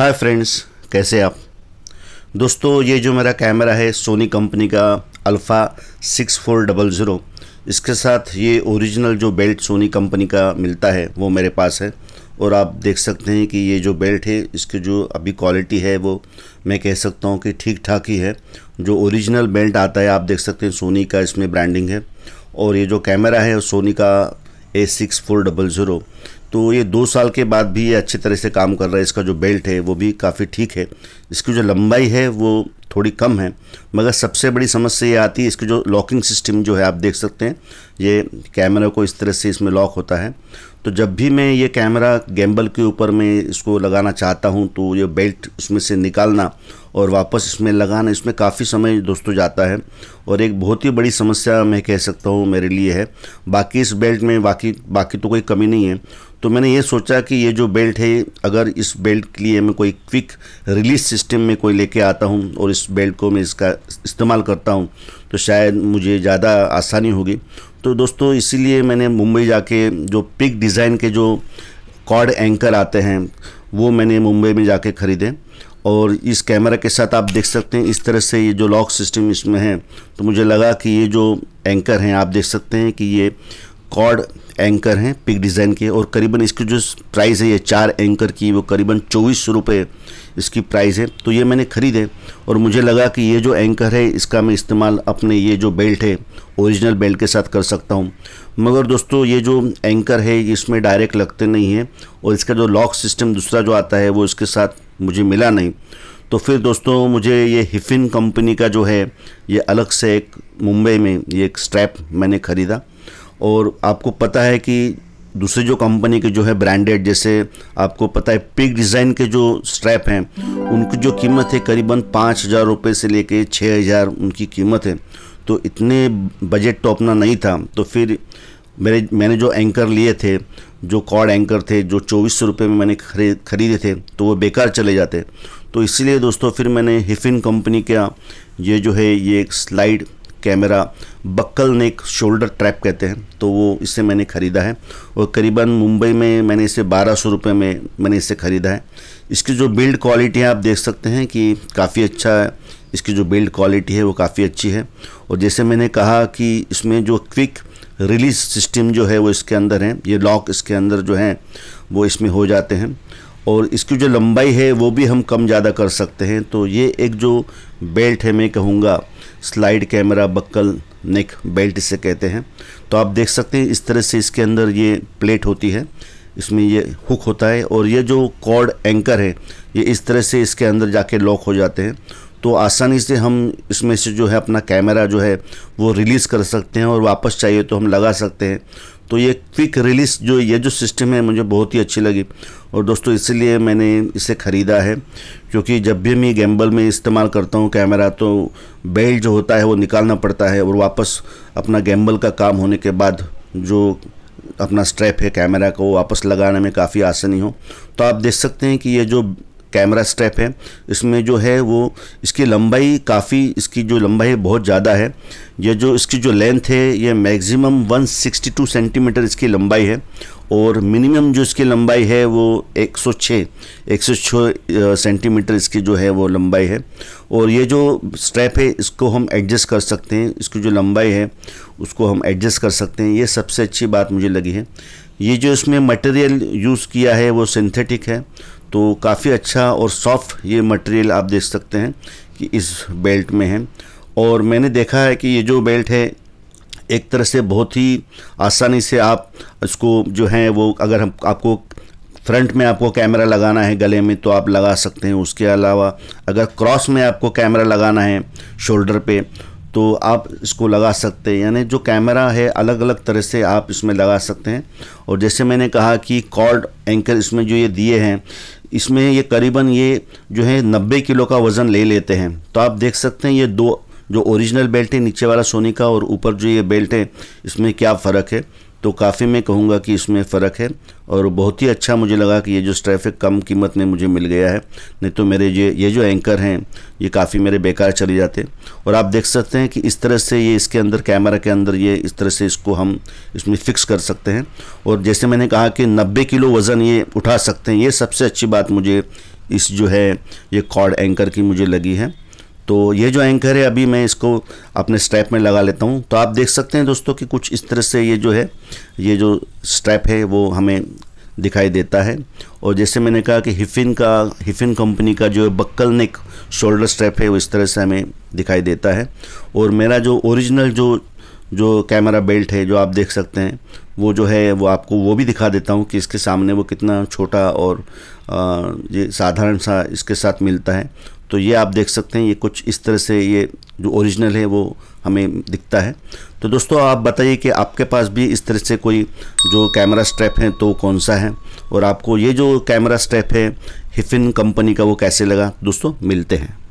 hi friends कैसे आप दोस्तों ये जो मेरा कैमरा है सोनी कंपनी का alpha six four double zero इसके साथ ये ओरिजिनल जो बेल्ट सोनी कंपनी का मिलता है वो मेरे पास है और आप देख सकते हैं कि ये जो बेल्ट है इसकी जो अभी क्वालिटी है वो मैं कह सकता हूँ कि ठीक ठाक ही है जो ओरिजिनल बेल्ट आता है आप देख सकते हैं सोनी का इसमें ब्रांडिंग है और ये जो कैमरा है सोनी का A six four double zero तो ये दो साल के बाद भी ये अच्छी तरह से काम कर रहा है इसका जो बेल्ट है वो भी काफ़ी ठीक है इसकी जो लंबाई है वो थोड़ी कम है मगर सबसे बड़ी समस्या ये आती है इसकी जो लॉकिंग सिस्टम जो है आप देख सकते हैं ये कैमरा को इस तरह से इसमें लॉक होता है तो जब भी मैं ये कैमरा गैम्बल के ऊपर मैं इसको लगाना चाहता हूँ तो ये बेल्ट इसमें से निकालना और वापस इसमें लगाना इसमें काफ़ी समय दोस्तों जाता है और एक बहुत ही बड़ी समस्या मैं कह सकता हूँ मेरे लिए है बाकी इस बेल्ट में बाकी बाकी तो कोई कमी नहीं है तो मैंने ये सोचा कि ये जो बेल्ट है अगर इस बेल्ट के लिए मैं कोई क्विक रिलीज सिस्टम में कोई लेके आता हूँ और इस बेल्ट को मैं इसका इस्तेमाल करता हूँ तो शायद मुझे ज़्यादा आसानी होगी तो दोस्तों इसीलिए मैंने मुंबई जाके जो पिक डिज़ाइन के जो कॉर्ड एंकर आते हैं वो मैंने मुंबई में जाके ख़रीदे और इस कैमरा के साथ आप देख सकते हैं इस तरह से ये जो लॉक सिस्टम इसमें है तो मुझे लगा कि ये जो एंकर हैं आप देख सकते हैं कि ये कॉर्ड एंकर हैं पिक डिज़ाइन के और करीबन इसकी जो प्राइस है ये चार एंकर की वो करीबन चौबीस सौ रुपये इसकी प्राइस है तो ये मैंने ख़रीदे और मुझे लगा कि ये जो एंकर है इसका मैं इस्तेमाल अपने ये जो बेल्ट है ओरिजिनल बेल्ट के साथ कर सकता हूँ मगर दोस्तों ये जो एंकर है इसमें डायरेक्ट लगते नहीं हैं और इसका जो लॉक सिस्टम दूसरा जो आता है वो इसके साथ मुझे मिला नहीं तो फिर दोस्तों मुझे ये हिफिन कंपनी का जो है ये अलग से एक मुंबई में ये एक स्ट्रैप मैंने ख़रीदा और आपको पता है कि दूसरे जो कंपनी के जो है ब्रांडेड जैसे आपको पता है पिग डिज़ाइन के जो स्ट्रैप हैं उनकी जो कीमत है करीबन पाँच हज़ार रुपये से लेके छः हज़ार उनकी कीमत है तो इतने बजट तो अपना नहीं था तो फिर मेरे मैंने जो एंकर लिए थे जो कॉड एंकर थे जो चौबीस सौ रुपये में मैंने खरीद खरीदे थे तो वो बेकार चले जाते तो इसलिए दोस्तों फिर मैंने हिफिन कंपनी का ये जो है ये एक slide camera buckle neck shoulder strap कहते हैं तो वो इसे मैंने ख़रीदा है और करीबन मुंबई में मैंने इसे बारह सौ रुपये में मैंने इसे ख़रीदा है इसकी जो बिल्ड क्वालिटी है आप देख सकते हैं कि काफ़ी अच्छा है इसकी जो बिल्ड क्वालिटी है वो काफ़ी अच्छी है और जैसे मैंने कहा कि इसमें जो क्विक रिलीज सिस्टम जो है वो इसके अंदर है ये लॉक इसके अंदर जो हैं वो इसमें हो जाते हैं और इसकी जो लंबाई है वो भी हम कम ज़्यादा कर सकते हैं तो ये एक जो बेल्ट है मैं कहूँगा slide camera buckle neck belt इसे कहते हैं तो आप देख सकते हैं इस तरह से इसके अंदर ये प्लेट होती है इसमें ये हुक होता है और ये जो कॉर्ड एंकर है ये इस तरह से इसके अंदर जाके लॉक हो जाते हैं तो आसानी से हम इसमें से जो है अपना कैमरा जो है वो रिलीज़ कर सकते हैं और वापस चाहिए तो हम लगा सकते हैं तो ये क्विक रिलीज जो ये जो सिस्टम है मुझे बहुत ही अच्छी लगी और दोस्तों इसीलिए मैंने इसे ख़रीदा है क्योंकि जब भी मैं गैम्बल में इस्तेमाल करता हूँ कैमरा तो बेल्ट जो होता है वो निकालना पड़ता है और वापस अपना गैम्बल का काम होने के बाद जो अपना स्ट्रैप है कैमरा को वापस लगाने में काफ़ी आसानी हो तो आप देख सकते हैं कि ये जो कैमरा स्ट्रैप है इसमें जो है वो इसकी लंबाई काफ़ी इसकी जो लंबाई बहुत ज़्यादा है ये जो इसकी जो लेंथ है ये मैक्सिमम 162 सेंटीमीटर इसकी लंबाई है और मिनिमम जो इसकी लंबाई है वो 106 106 सेंटीमीटर इसकी जो है वो लंबाई है और ये जो स्ट्रैप है इसको हम एडजस्ट कर सकते हैं इसकी जो लंबाई है उसको हम एडजस्ट कर सकते हैं ये सबसे अच्छी बात मुझे लगी है ये जो इसमें मटेरियल यूज़ किया है वो सिंथेटिक है तो काफ़ी अच्छा और सॉफ्ट ये मटेरियल आप देख सकते हैं कि इस बेल्ट में है और मैंने देखा है कि ये जो बेल्ट है एक तरह से बहुत ही आसानी से आप इसको जो है वो अगर हम आपको फ्रंट में आपको कैमरा लगाना है गले में तो आप लगा सकते हैं उसके अलावा अगर क्रॉस में आपको कैमरा लगाना है शोल्डर पे तो आप इसको लगा सकते हैं यानी जो कैमरा है अलग अलग तरह से आप इसमें लगा सकते हैं और जैसे मैंने कहा कि कॉर्ड एंकर इसमें जो ये दिए हैं इसमें ये करीबन ये जो है नब्बे किलो का वज़न ले लेते हैं तो आप देख सकते हैं ये दो जो ओरिजिनल बेल्ट है नीचे वाला सोनी का और ऊपर जो ये बेल्ट है इसमें क्या फ़र्क है तो काफ़ी मैं कहूँगा कि इसमें फ़र्क है और बहुत ही अच्छा मुझे लगा कि ये जो ट्रैफिक कम कीमत में मुझे मिल गया है नहीं तो मेरे ये ये जो एंकर हैं ये काफ़ी मेरे बेकार चले जाते और आप देख सकते हैं कि इस तरह से ये इसके अंदर कैमरा के अंदर ये इस तरह से इसको हम इसमें फ़िक्स कर सकते हैं और जैसे मैंने कहा कि नब्बे किलो वज़न ये उठा सकते हैं ये सबसे अच्छी बात मुझे इस जो है ये कॉर्ड एंकर की मुझे लगी है तो ये जो एंकर है अभी मैं इसको अपने स्ट्रैप में लगा लेता हूँ तो आप देख सकते हैं दोस्तों कि कुछ इस तरह से ये जो है ये जो स्ट्रैप है वो हमें दिखाई देता है और जैसे मैंने कहा कि हिफिन का हिफिन कंपनी का जो बक्कल नेक शोल्डर स्ट्रैप है वो इस तरह से हमें दिखाई देता है और मेरा जो ओरिजिनल जो जो कैमरा बेल्ट है जो आप देख सकते हैं वो जो है वो आपको वो भी दिखा देता हूँ कि इसके सामने वो कितना छोटा और ये साधारण सा इसके साथ मिलता है तो ये आप देख सकते हैं ये कुछ इस तरह से ये जो ओरिजिनल है वो हमें दिखता है तो दोस्तों आप बताइए कि आपके पास भी इस तरह से कोई जो कैमरा स्ट्रैप है तो कौन सा है और आपको ये जो कैमरा स्ट्रैप है हिफिन कंपनी का वो कैसे लगा दोस्तों मिलते हैं